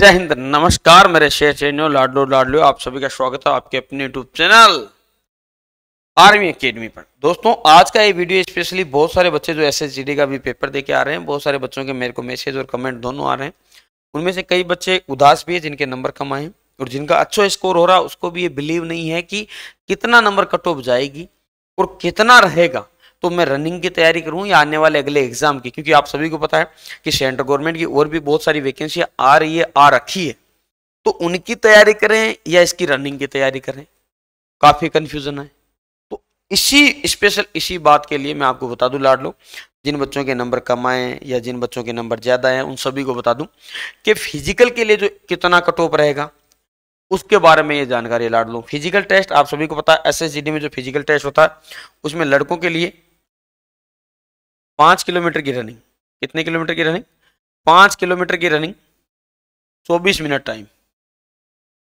जय हिंद नमस्कार मेरे शेर चैनियों लाडलो लाडलो आप सभी का स्वागत है आपके अपने यूट्यूब चैनल आर्मी एकेडमी पर दोस्तों आज का ये वीडियो स्पेशली बहुत सारे बच्चे जो एस का भी पेपर दे के आ रहे हैं बहुत सारे बच्चों के मेरे को मैसेज और कमेंट दोनों आ रहे हैं उनमें से कई बच्चे उदास भी है जिनके नंबर कम आए और जिनका अच्छा स्कोर हो रहा है उसको भी ये बिलीव नहीं है कि कितना नंबर कट ऑफ जाएगी और कितना रहेगा तो मैं रनिंग की तैयारी करूं या आने वाले अगले एग्जाम की क्योंकि आप सभी को पता है कि सेंट्रल गवर्नमेंट की और भी बहुत सारी वैकेंसी आ रही है आ रखी है तो उनकी तैयारी करें या इसकी रनिंग की तैयारी करें काफ़ी कंफ्यूजन है तो इसी स्पेशल इसी बात के लिए मैं आपको बता दूं लो जिन बच्चों के नंबर कम आए या जिन बच्चों के नंबर ज़्यादा आए उन सभी को बता दूं कि फिजिकल के लिए जो कितना कट ऑफ रहेगा उसके बारे में ये जानकारी लाड लो फिजिकल टेस्ट आप सभी को पता है एस में जो फिजिकल टेस्ट होता है उसमें लड़कों के लिए पाँच किलोमीटर की रनिंग कितने किलोमीटर की रनिंग पाँच किलोमीटर की रनिंग चौबीस मिनट टाइम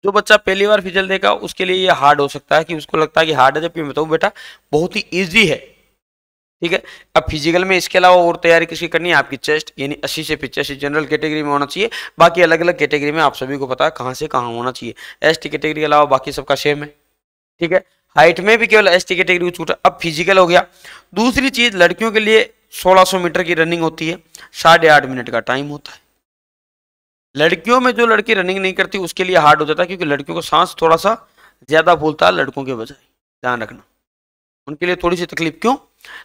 जो बच्चा पहली बार फिजल देगा उसके लिए ये हार्ड हो सकता है कि उसको लगता है कि हार्ड है जबकि मैं बताऊँ बेटा बहुत ही ईजी है ठीक है अब फिजिकल में इसके अलावा और तैयारी किसकी करनी है आपकी चेस्ट यानी अस्सी से पिचासी जनरल कैटेगरी में होना चाहिए बाकी अलग अलग कैटेगरी में आप सभी को पता है कहाँ से कहाँ होना चाहिए एस टी कैटेगरी के अलावा बाकी सबका सेम है ठीक है हाइट में भी केवल एस टी कैटेगरी छूटा अब फिजिकल हो गया दूसरी चीज लड़कियों के लिए 1600 मीटर की रनिंग होती है साढ़े आठ मिनट का टाइम होता है लड़कियों में जो लड़की रनिंग नहीं करती उसके लिए हार्ड हो जाता है क्योंकि लड़कियों को सांस थोड़ा सा ज़्यादा फूलता है लड़कों के बजाय ध्यान रखना उनके लिए थोड़ी सी तकलीफ क्यों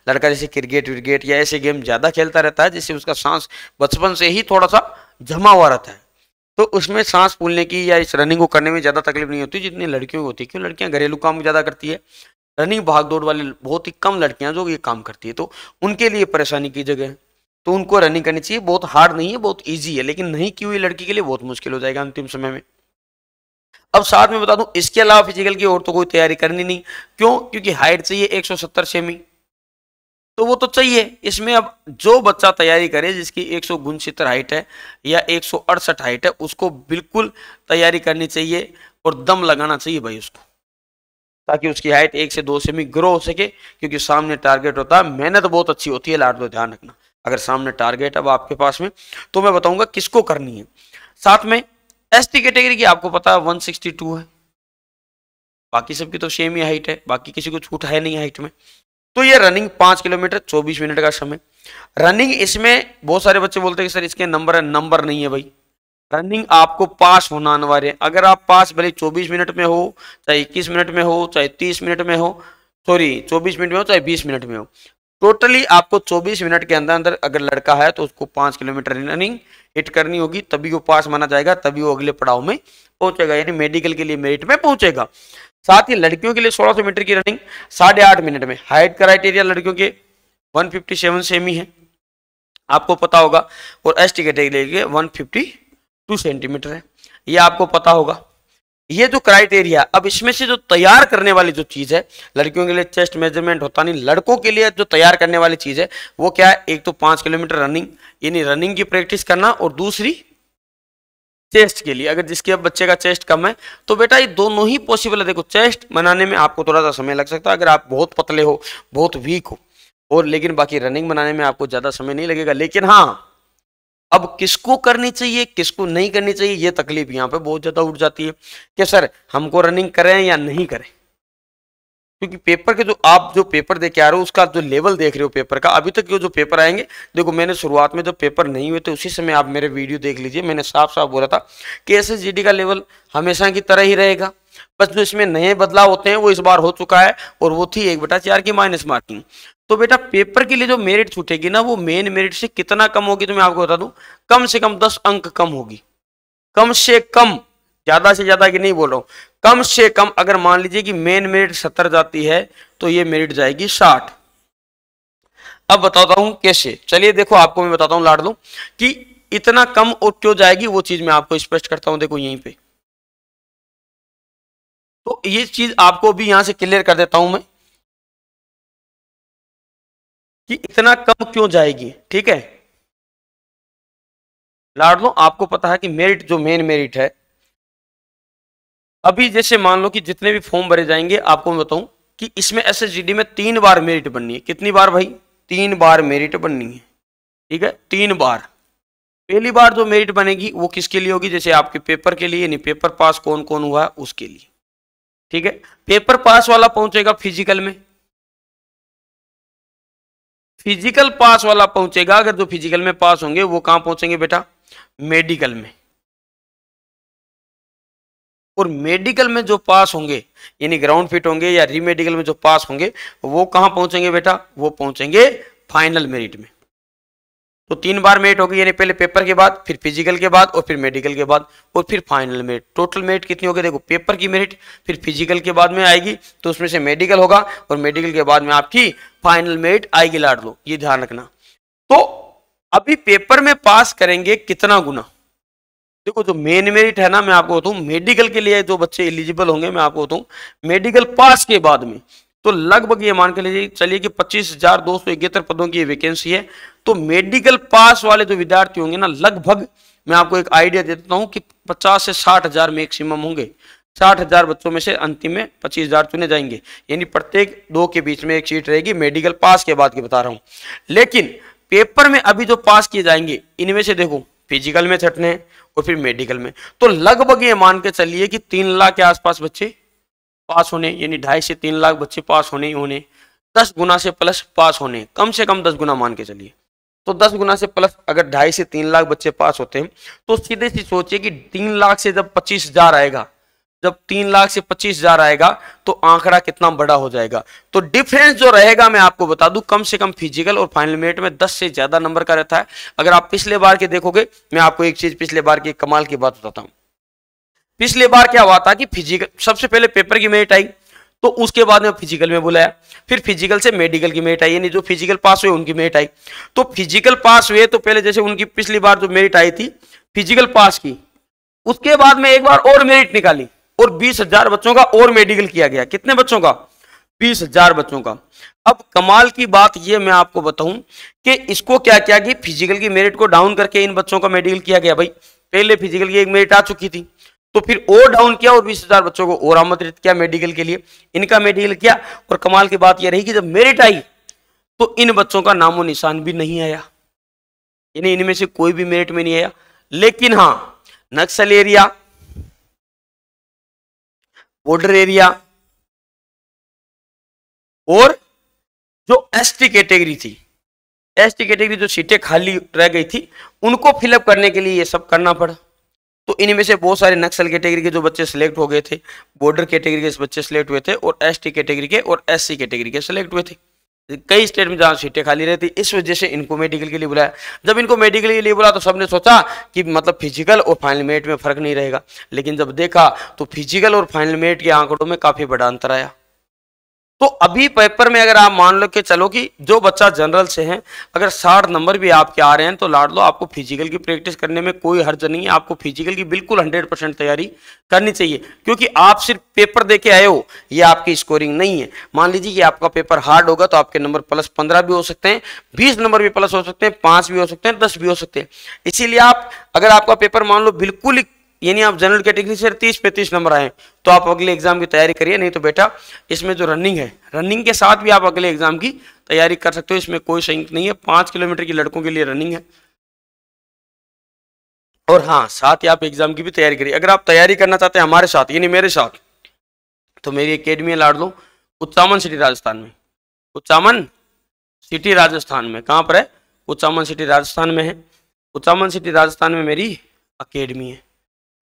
लड़का जैसे क्रिकेट विकेट या ऐसे गेम ज़्यादा खेलता रहता है जिससे उसका सांस बचपन से ही थोड़ा सा जमा हुआ रहता है तो उसमें सांस फूलने की या इस रनिंग को करने में ज़्यादा तकलीफ नहीं होती जितनी लड़कियों को होती है क्यों लड़कियाँ घरेलू काम ज़्यादा करती है रनिंग भाग दौड़ वाली बहुत ही कम लड़कियां जो ये काम करती है तो उनके लिए परेशानी की जगह है तो उनको रनिंग करनी चाहिए बहुत हार्ड नहीं है बहुत ईजी है लेकिन नहीं की हुई लड़की के लिए बहुत मुश्किल हो जाएगा अंतिम समय में अब साथ में बता दूं इसके अलावा फिजिकल की और तो कोई तैयारी करनी नहीं क्यों क्योंकि हाइट चाहिए 170 सेमी तो वो तो चाहिए इसमें अब जो बच्चा तैयारी करे जिसकी एक सौ हाइट है या एक हाइट है उसको बिल्कुल तैयारी करनी चाहिए और दम लगाना चाहिए भाई उसको ताकि उसकी हाइट एक से दो सेमी ग्रो हो सके क्योंकि सामने टारगेट होता है मेहनत तो बहुत अच्छी होती है लाड दो ध्यान रखना अगर सामने टारगेट अब आपके पास में तो मैं बताऊंगा किसको करनी है साथ में एस टी कैटेगरी की आपको पता है वन है बाकी सबकी तो सेम ही हाइट है बाकी किसी को छूट है नहीं हाइट में तो ये रनिंग पांच किलोमीटर चौबीस मिनट का समय रनिंग इसमें बहुत सारे बच्चे बोलते हैं कि सर इसके नंबर है नंबर नहीं है भाई रनिंग आपको पास होना अनिवार्य है अगर आप पास भले 24 मिनट में हो चाहे 21 मिनट में हो चाहे 30 मिनट में हो सॉरी 24 मिनट में हो चाहे 20 मिनट में हो टोटली आपको 24 मिनट के अंदर अंदर अगर लड़का है तो उसको पाँच किलोमीटर रनिंग हिट करनी होगी तभी वो पास माना जाएगा तभी वो अगले पड़ाव में पहुंचेगा यानी मेडिकल के लिए मेरिट में पहुंचेगा साथ ही लड़कियों के लिए सोलह मीटर की रनिंग साढ़े आठ मिनट में हाइट क्राइटेरिया लड़कियों के वन सेमी है आपको पता होगा और एस टी कैटेगरी के फिफ्टी टू सेंटीमीटर है यह आपको पता होगा ये जो क्राइटेरिया अब इसमें से जो तैयार करने वाली जो चीज है लड़कियों के लिए चेस्ट मेजरमेंट होता नहीं लड़कों के लिए जो तैयार करने वाली चीज है वो क्या है एक तो पांच किलोमीटर रनिंग यानी रनिंग की प्रैक्टिस करना और दूसरी चेस्ट के लिए अगर जिसके अब बच्चे का चेस्ट कम है तो बेटा ये दोनों ही पॉसिबल है देखो चेस्ट बनाने में आपको थोड़ा सा समय लग सकता है अगर आप बहुत पतले हो बहुत वीक हो और लेकिन बाकी रनिंग बनाने में आपको ज्यादा समय नहीं लगेगा लेकिन हाँ अब किसको करनी चाहिए किसको नहीं करनी चाहिए ये तकलीफ यहाँ पे बहुत ज़्यादा उठ जाती है कि सर हमको रनिंग करें या नहीं करें क्योंकि पेपर के जो आप जो पेपर देख के आ रहे हो उसका जो लेवल देख रहे हो पेपर का अभी तक जो पेपर आएंगे देखो मैंने शुरुआत में जो पेपर नहीं हुए थे उसी समय आप मेरे वीडियो देख लीजिए मैंने साफ साफ बोला था कि एस का लेवल हमेशा की तरह ही रहेगा बस जो इसमें नए बदलाव होते हैं वो इस बार हो चुका है और वो थी एक बटा चार की माइनस मार्किंग तो बेटा पेपर के लिए जो मेरिट छूटेगी ना वो मेन मेरिट से कितना कम होगी तो मैं आपको बता दूं कम से कम दस अंक कम होगी कम से कम ज्यादा से ज्यादा की नहीं बोल रहा हूं कम से कम अगर मान लीजिए कि मेन मेरिट सत्तर जाती है तो ये मेरिट जाएगी साठ अब बताता हूं कैसे चलिए देखो आपको मैं बताता हूं लाड दू कि इतना कम और क्यों जाएगी वो चीज मैं आपको स्पष्ट करता हूं देखो यहीं पे तो ये चीज आपको भी यहां से क्लियर कर देता हूं मैं कि इतना कम क्यों जाएगी ठीक है लाड लो आपको पता है कि मेरिट जो मेन मेरिट है अभी जैसे मान लो कि जितने भी फॉर्म भरे जाएंगे आपको मैं बताऊं कि इसमें एस में तीन बार मेरिट बननी है कितनी बार भाई तीन बार मेरिट बननी है ठीक है तीन बार पहली बार जो मेरिट बनेगी वो किसके लिए होगी जैसे आपके पेपर के लिए यानी पेपर पास कौन कौन हुआ उसके लिए ठीक है पेपर पास वाला पहुंचेगा फिजिकल में फिजिकल पास वाला पहुंचेगा अगर जो फिजिकल में पास होंगे वो कहां पहुंचेंगे बेटा मेडिकल में और मेडिकल में जो पास होंगे यानी ग्राउंड फिट होंगे या रीमेडिकल में जो पास होंगे वो कहां पहुंचेंगे बेटा वो पहुंचेंगे फाइनल मेरिट में तो तीन बार मेट होगी यानी पहले पेपर के बाद फिर फिजिकल के बाद और फिर मेडिकल के बाद और फिर फाइनल मेट टोटल मेट कितनी होगी देखो पेपर की मेरिट फिर फिजिकल के बाद में आएगी तो उसमें से मेडिकल होगा और मेडिकल के बाद में आपकी फाइनल मेट आएगी लाड लो ये ध्यान रखना तो अभी पेपर में पास करेंगे कितना गुना देखो जो मेन मेरिट है ना मैं आपको बताऊँ मेडिकल के लिए जो बच्चे एलिजिबल होंगे मैं आपको बताऊँ मेडिकल पास के बाद में तो लगभग ये मान के चलिए कि पच्चीस हजार दो सौ इकहत्तर पदों की वैकेंसी है तो मेडिकल पास वाले जो विद्यार्थी होंगे ना लगभग मैं आपको एक आइडिया दे देता हूं कि पचास से साठ हजार मैक्सिमम होंगे साठ हजार बच्चों में से अंतिम में पच्चीस हजार चुने जाएंगे यानी प्रत्येक दो के बीच में एक सीट रहेगी मेडिकल पास के बाद की बता रहा हूं लेकिन पेपर में अभी जो पास किए जाएंगे इनमें से देखो फिजिकल में छठने और फिर मेडिकल में तो लगभग ये मान के चलिए कि तीन लाख के आसपास बच्चे पास होने यानी ढाई से तीन लाख बच्चे पास होने ही होने दस गुना से प्लस पास होने कम से कम दस गुना मान के चलिए तो दस गुना से प्लस अगर ढाई से तीन लाख बच्चे पास होते हैं तो सीधे सी सोचिए कि तीन लाख से जब पच्चीस हजार आएगा जब तीन लाख से पच्चीस हजार आएगा तो आंकड़ा कितना बड़ा हो जाएगा तो डिफरेंस जो रहेगा मैं आपको बता दूं कम से कम फिजिकल और फाइनल मेरिट में दस से ज्यादा नंबर का रहता है अगर आप पिछले बार के देखोगे मैं आपको एक चीज पिछले बार की कमाल की बात बताता हूँ पिछले बार क्या हुआ था कि फिजिकल सबसे पहले पेपर की मेरिट आई तो उसके बाद में फिजिकल में बुलाया फिर फिजिकल से मेडिकल की मेरिट आई यानी जो फिजिकल पास हुए उनकी मेरिट आई तो फिजिकल पास हुए तो पहले जैसे उनकी पिछली बार जो मेरिट आई थी फिजिकल पास की उसके बाद में एक बार और मेरिट निकाली और बीस हजार बच्चों का और मेडिकल किया गया कितने बच्चों का बीस हजार बच्चों का अब कमाल की बात यह मैं आपको बताऊं कि इसको क्या किया कि फिजिकल की मेरिट को डाउन करके इन बच्चों का मेडिकल किया गया भाई पहले फिजिकल की एक मेरिट आ चुकी थी तो फिर ओ डाउन किया और बीस हजार बच्चों को और आमंत्रित किया मेडिकल के लिए इनका मेडिकल किया और कमाल की बात यह रही कि जब मेरिट आई तो इन बच्चों का नामो निशान भी नहीं आया यानी इनमें से कोई भी मेरिट में नहीं आया लेकिन हाँ नक्सल एरिया बॉर्डर एरिया और जो टी कैटेगरी थी टी कैटेगरी जो सीटें खाली रह गई थी उनको फिलअप करने के लिए ये सब करना पड़ा तो इनमें से बहुत सारे नक्सल कैटेगरी के जो बच्चे सिलेक्ट हो गए थे बॉर्डर कैटेगरी के बच्चे सिलेक्ट हुए थे और एसटी कैटेगरी के और एससी कैटेगरी के सिलेक्ट हुए थे कई स्टेट में जहाँ सीटें खाली रहती इस वजह से इनको मेडिकल के लिए बुलाया जब इनको मेडिकल के लिए बुलाया तो सबने सोचा कि मतलब फिजिकल और फाइनल मेट में फर्क नहीं रहेगा लेकिन जब देखा तो फिजिकल और फाइनल मेट के आंकड़ों में काफ़ी बड़ा अंतर आया तो अभी पेपर में अगर आप मान लो कि चलो कि जो बच्चा जनरल से है अगर साठ नंबर भी आपके आ रहे हैं तो लाड लो आपको फिजिकल की प्रैक्टिस करने में कोई हर्ज नहीं है आपको फिजिकल की बिल्कुल हंड्रेड परसेंट तैयारी करनी चाहिए क्योंकि आप सिर्फ पेपर दे के आए हो ये आपकी स्कोरिंग नहीं है मान लीजिए कि आपका पेपर हार्ड होगा तो आपके नंबर प्लस पंद्रह भी हो सकते हैं बीस नंबर भी प्लस हो सकते हैं पांच भी हो सकते हैं दस भी हो सकते हैं इसीलिए आप अगर आपका पेपर मान लो बिल्कुल ही यानी आप जनरल कैटेगरी से तीस पैंतीस नंबर आए तो आप अगले एग्जाम की तैयारी करिए नहीं तो बेटा इसमें जो रनिंग है रनिंग के साथ भी आप अगले एग्जाम की तैयारी कर सकते हो इसमें कोई संयुक्त नहीं है पांच किलोमीटर की लड़कों के लिए रनिंग है और हाँ साथ ही आप एग्जाम की भी तैयारी करिए अगर आप तैयारी करना चाहते हैं हमारे साथ यानी मेरे साथ तो मेरी अकेडमी लाड दो उत्तामन सिटी राजस्थान में उत्तामन सिटी राजस्थान में कहाँ पर है उत्तामन सिटी राजस्थान में है उत्तामन सिटी राजस्थान में मेरी अकेडमी है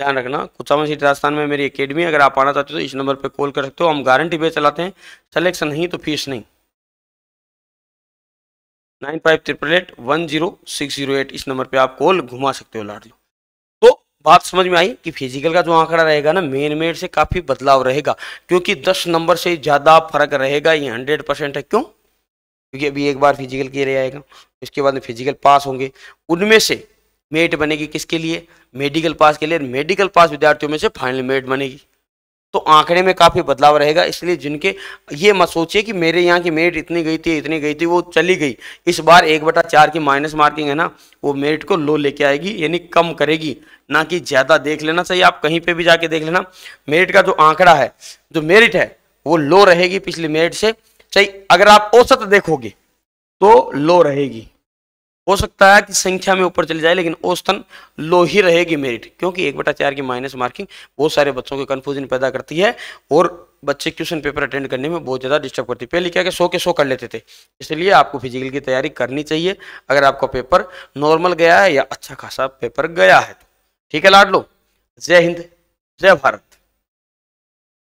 ध्यान रखना कुचावन सीट राजस्थान में मेरी अकेडमी अगर आप आना चाहते हो तो इस नंबर पर कॉल कर सकते हो हम गारंटी पे चलाते हैं सलेक्शन नहीं तो फीस नहीं nine five triple eight one zero six zero eight इस नंबर पे आप कॉल घुमा सकते हो लाडलो तो बात समझ में आई कि फिजिकल का जो आंकड़ा रहेगा ना मेन मेड से काफी बदलाव रहेगा क्योंकि दस नंबर से ज्यादा फर्क रहेगा ये हंड्रेड परसेंट है क्यों क्योंकि अभी एक बार फिजिकल किया आएगा उसके बाद फिजिकल पास होंगे उनमें से मेट बनेगी किसके लिए मेडिकल पास के लिए मेडिकल पास विद्यार्थियों में से फाइनल मेट बनेगी तो आंकड़े में काफ़ी बदलाव रहेगा इसलिए जिनके ये मत सोचिए कि मेरे यहाँ की मेरिट इतनी गई थी इतनी गई थी वो चली गई इस बार एक बटा चार की माइनस मार्किंग है ना वो मेरिट को लो लेके आएगी यानी कम करेगी ना कि ज़्यादा देख लेना चाहिए आप कहीं पे भी जाके देख लेना मेरिट का जो आंकड़ा है जो मेरिट है वो लो रहेगी पिछले मेरिट से सही अगर आप औसत देखोगे तो लो रहेगी हो सकता है कि संख्या में ऊपर चली जाए लेकिन औसतन लो ही रहेगी मेरिट क्योंकि एक बटा चार की माइनस मार्किंग बहुत सारे बच्चों के कन्फ्यूजन पैदा करती है और बच्चे क्वेश्चन पेपर अटेंड करने में बहुत ज़्यादा डिस्टर्ब करती है पहले क्या कि सौ के सौ कर लेते थे इसलिए आपको फिजिकल की तैयारी करनी चाहिए अगर आपका पेपर नॉर्मल गया है या अच्छा खासा पेपर गया है तो ठीक है लाड लो जय हिंद जय भारत